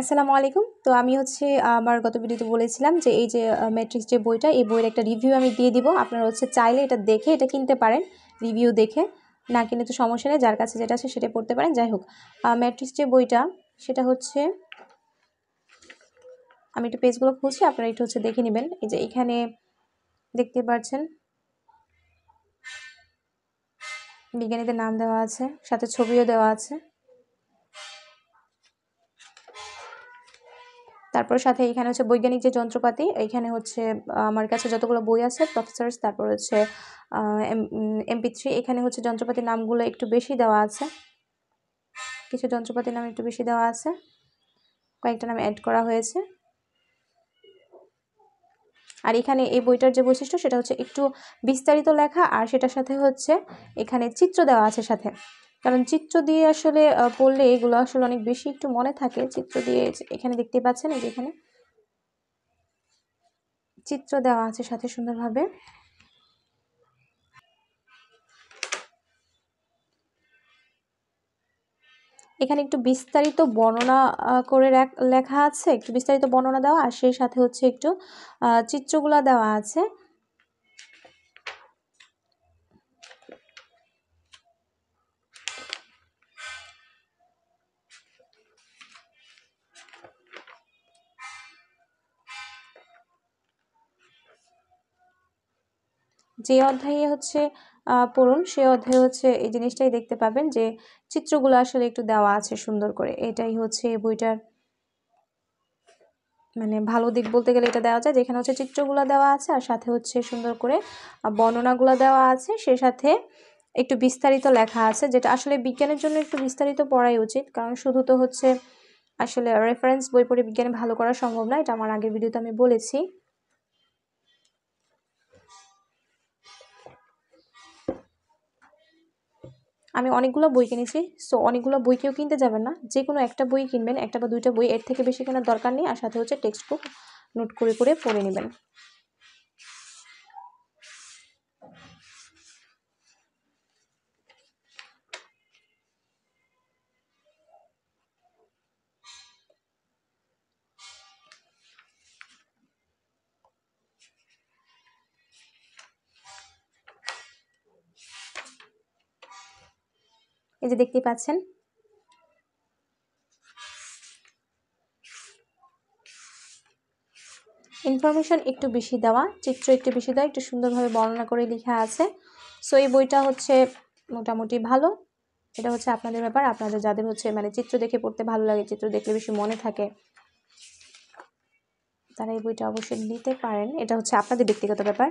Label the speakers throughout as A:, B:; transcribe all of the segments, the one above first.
A: আসসালামু আলাইকুম তো আমি হচ্ছে আমার গত ভিডিওতে বলেছিলাম যে এই যে ম্যাট্রিক্স যে বইটা এই বইয়ের একটা রিভিউ আমি দিয়ে দিব আপনারা হচ্ছে চাইলে এটা দেখে এটা কিনতে পারেন রিভিউ দেখে না কিনে তো সমস্যা নেই যার কাছে যেটা আছে সেটা পড়তে পারেন যাই হোক ম্যাট্রিক্স যে বইটা সেটা হচ্ছে আমি একটু পেজগুলো খুলছি আপনারা একটু হচ্ছে দেখে নেবেন এই যে এখানে দেখতে পাচ্ছেন বিজ্ঞানীদের নাম দেওয়া আছে সাথে ছবিও দেওয়া আছে তারপর সাথে এখানে হচ্ছে বৈজ্ঞানিক যে যন্ত্রপাতি এখানে হচ্ছে আমার কাছে যতগুলো বই আছে প্রফেসর্স তারপর হচ্ছে এমপি থ্রি এখানে হচ্ছে যন্ত্রপাতির নামগুলো একটু বেশি দেওয়া আছে কিছু যন্ত্রপাতির নাম একটু বেশি দেওয়া আছে কয়েকটা নাম অ্যাড করা হয়েছে আর এখানে এই বইটার যে বৈশিষ্ট্য সেটা হচ্ছে একটু বিস্তারিত লেখা আর সেটার সাথে হচ্ছে এখানে চিত্র দেওয়া আছে সাথে কারণ চিত্র দিয়ে আসলে পড়লে এগুলো আসলে অনেক বেশি একটু মনে থাকে চিত্র দিয়ে এখানে দেখতে পাচ্ছেন এই যে এখানে চিত্র দেওয়া আছে সাথে সুন্দরভাবে এখানে একটু বিস্তারিত বর্ণনা করে লেখা আছে একটু বিস্তারিত বর্ণনা দেওয়া আর সেই সাথে হচ্ছে একটু চিত্রগুলা দেওয়া আছে যে অধ্যায়ে হচ্ছে পড়ুন সে অধ্যায়ে হচ্ছে এই জিনিসটাই দেখতে পাবেন যে চিত্রগুলো আসলে একটু দেওয়া আছে সুন্দর করে এটাই হচ্ছে এই বইটার মানে ভালো দিক বলতে গেলে এটা দেওয়া যায় যেখানে হচ্ছে চিত্রগুলো দেওয়া আছে আর সাথে হচ্ছে সুন্দর করে বর্ণনাগুলো দেওয়া আছে সে সাথে একটু বিস্তারিত লেখা আছে যেটা আসলে বিজ্ঞানের জন্য একটু বিস্তারিত পড়াই উচিত কারণ শুধু তো হচ্ছে আসলে রেফারেন্স বই পড়ে বিজ্ঞানে ভালো করা সম্ভব না এটা আমার আগের ভিডিওতে আমি বলেছি আমি অনেকগুলো বই কিনেছি সো অনেকগুলো বই কেউ কিনতে যাবেন না যে কোনো একটা বই কিনবেন একটা বা দুইটা বই এর থেকে বেশি কেনার দরকার নেই আর সাথে হচ্ছে টেক্সট বুক নোট করে করে পড়ে নেবেন এই যে দেখতে পাচ্ছেন ইনফরমেশন একটু বেশি দেওয়া চিত্র একটু বেশি দেওয়া একটু সুন্দরভাবে বর্ণনা করে লেখা আছে সো এই বইটা হচ্ছে মোটামুটি ভালো এটা হচ্ছে আপনাদের ব্যাপার আপনাদের যাদের হচ্ছে মানে চিত্র দেখে পড়তে ভালো লাগে চিত্র দেখলে বেশি মনে থাকে তারা এই বইটা অবশ্যই নিতে পারেন এটা হচ্ছে আপনাদের ব্যক্তিগত ব্যাপার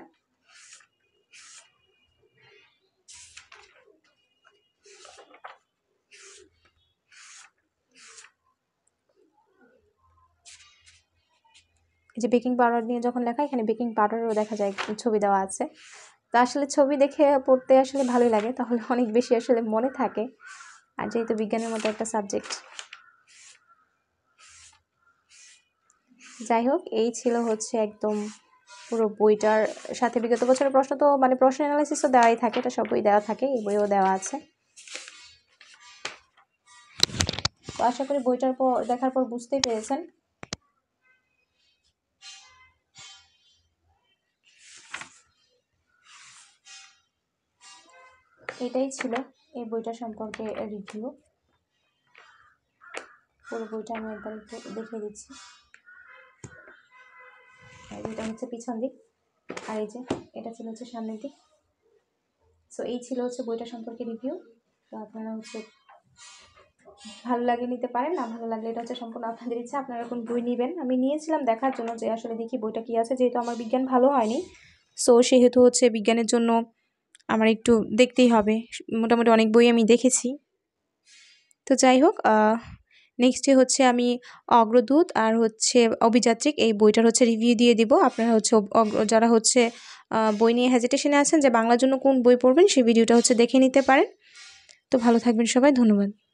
A: এই যে বেকিং পাউডার নিয়ে যখন লেখা এখানে বেকিং পাউডারও দেখা যায় ছবি দেওয়া আছে তো আসলে ছবি দেখে পড়তে আসলে ভালোই লাগে তাহলে অনেক বেশি আসলে মনে থাকে আর যেহেতু বিজ্ঞানের মতো একটা সাবজেক্ট যাই হোক এই ছিল হচ্ছে একদম পুরো বইটার সাথে বিগত বছরের প্রশ্ন তো মানে প্রশ্ন অ্যানালাইসিস তো দেওয়াই থাকে এটা সব বই দেওয়া থাকে এই বইও দেওয়া আছে তো আশা করি বইটার পর দেখার পর বুঝতেই পেরেছেন এটাই ছিল এই বইটা সম্পর্কে রিভিউ পুরো বইটা আমি একবার একটু দেখিয়ে দিচ্ছি এটা হচ্ছে পিছন দিক আর এই যে এটা ছিল হচ্ছে সামনের দিক সো এই ছিল হচ্ছে বইটা সম্পর্কে রিভিউ তো আপনারা হচ্ছে ভালো লাগে নিতে পারেন না ভালো লাগলে এটা হচ্ছে সম্পূর্ণ আপনাদের ইচ্ছা আপনারা এখন বই নেবেন আমি নিয়েছিলাম দেখার জন্য যে আসলে দেখি বইটা কী আছে যেহেতু আমার বিজ্ঞান ভালো হয়নি সো সেহেতু হচ্ছে বিজ্ঞানের জন্য আমার একটু দেখতেই হবে মোটামুটি অনেক বই আমি দেখেছি তো যাই হোক নেক্সটে হচ্ছে আমি অগ্রদূত আর হচ্ছে অভিযাত্রিক এই বইটার হচ্ছে রিভিউ দিয়ে দিব আপনারা হচ্ছে যারা হচ্ছে বই নিয়ে হেজিটেশনে আছেন যে বাংলার জন্য কোন বই পড়বেন সেই ভিডিওটা হচ্ছে দেখে নিতে পারেন তো ভালো থাকবেন সবাই ধন্যবাদ